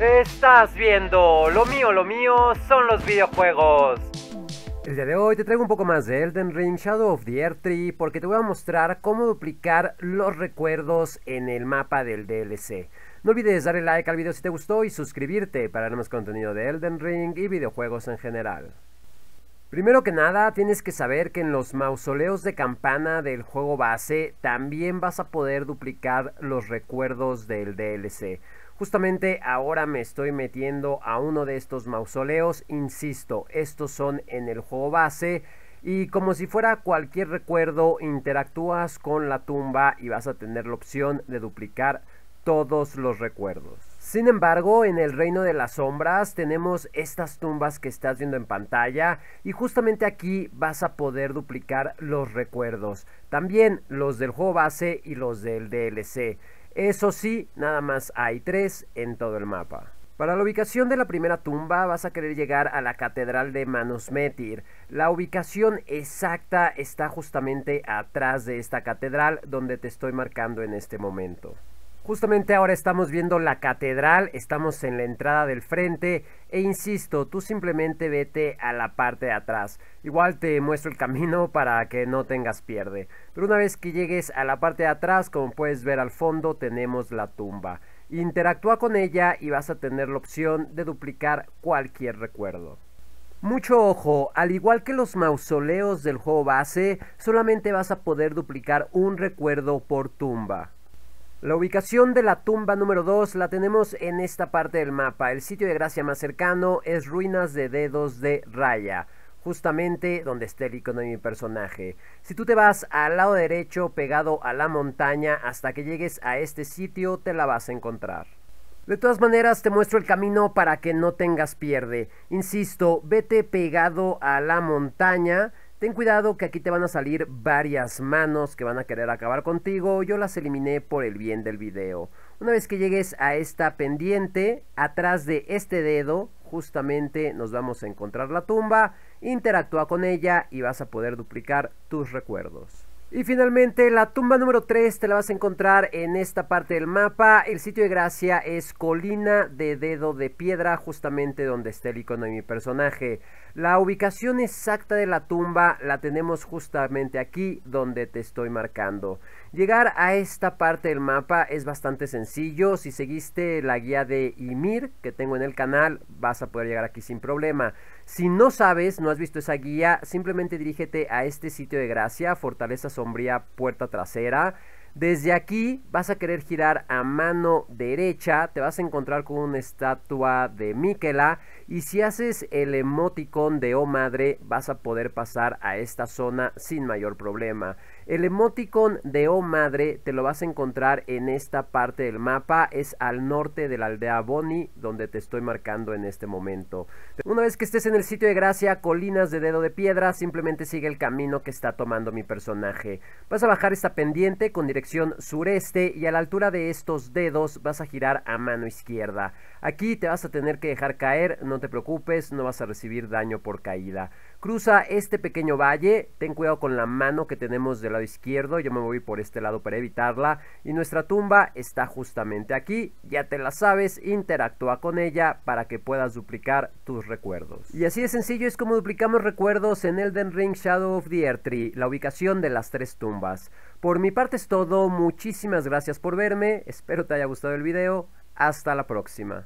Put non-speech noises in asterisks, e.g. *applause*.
Estás viendo, lo mío, lo mío son los videojuegos. El día de hoy te traigo un poco más de Elden Ring Shadow of the Earth Tree porque te voy a mostrar cómo duplicar los recuerdos en el mapa del DLC. No olvides darle like al video si te gustó y suscribirte para más contenido de Elden Ring y videojuegos en general. Primero que nada, tienes que saber que en los mausoleos de campana del juego base también vas a poder duplicar los recuerdos del DLC. Justamente ahora me estoy metiendo a uno de estos mausoleos, insisto, estos son en el juego base y como si fuera cualquier recuerdo interactúas con la tumba y vas a tener la opción de duplicar todos los recuerdos. Sin embargo, en el reino de las sombras tenemos estas tumbas que estás viendo en pantalla y justamente aquí vas a poder duplicar los recuerdos, también los del juego base y los del DLC. Eso sí, nada más hay tres en todo el mapa. Para la ubicación de la primera tumba vas a querer llegar a la Catedral de Manusmetir. La ubicación exacta está justamente atrás de esta catedral donde te estoy marcando en este momento. Justamente ahora estamos viendo la catedral, estamos en la entrada del frente e insisto, tú simplemente vete a la parte de atrás. Igual te muestro el camino *laughs* para que no tengas pierde. Pero una vez que llegues a la parte de atrás, como puedes ver al fondo, tenemos la tumba. Interactúa con ella y vas a tener la opción de duplicar cualquier recuerdo. Mucho ojo, al igual que los mausoleos del juego base, solamente vas a poder duplicar un recuerdo por tumba. La ubicación de la tumba número 2 la tenemos en esta parte del mapa. El sitio de gracia más cercano es Ruinas de Dedos de Raya, justamente donde está el icono de mi personaje. Si tú te vas al lado derecho pegado a la montaña hasta que llegues a este sitio te la vas a encontrar. De todas maneras te muestro el camino para que no tengas pierde. Insisto, vete pegado a la montaña Ten cuidado que aquí te van a salir varias manos que van a querer acabar contigo, yo las eliminé por el bien del video. Una vez que llegues a esta pendiente, atrás de este dedo, justamente nos vamos a encontrar la tumba, interactúa con ella y vas a poder duplicar tus recuerdos. Y finalmente la tumba número 3 te la vas a encontrar en esta parte del mapa. El sitio de gracia es Colina de Dedo de Piedra, justamente donde está el icono de mi personaje. La ubicación exacta de la tumba la tenemos justamente aquí donde te estoy marcando. Llegar a esta parte del mapa es bastante sencillo. Si seguiste la guía de Ymir que tengo en el canal, vas a poder llegar aquí sin problema. Si no sabes, no has visto esa guía, simplemente dirígete a este sitio de gracia, Fortaleza sombría puerta trasera desde aquí vas a querer girar a mano derecha, te vas a encontrar con una estatua de Miquela y si haces el emoticon de oh madre vas a poder pasar a esta zona sin mayor problema. El emoticon de oh madre te lo vas a encontrar en esta parte del mapa, es al norte de la aldea Bonnie donde te estoy marcando en este momento. Una vez que estés en el sitio de gracia, colinas de dedo de piedra, simplemente sigue el camino que está tomando mi personaje. Vas a bajar esta pendiente con dirección dirección sureste y a la altura de estos dedos vas a girar a mano izquierda. Aquí te vas a tener que dejar caer, no te preocupes, no vas a recibir daño por caída. Cruza este pequeño valle, ten cuidado con la mano que tenemos del lado izquierdo, yo me moví por este lado para evitarla y nuestra tumba está justamente aquí, ya te la sabes, interactúa con ella para que puedas duplicar tus recuerdos. Y así de sencillo es como duplicamos recuerdos en Elden Ring Shadow of the Earth Tree, la ubicación de las tres tumbas. Por mi parte es todo, muchísimas gracias por verme, espero te haya gustado el video, hasta la próxima.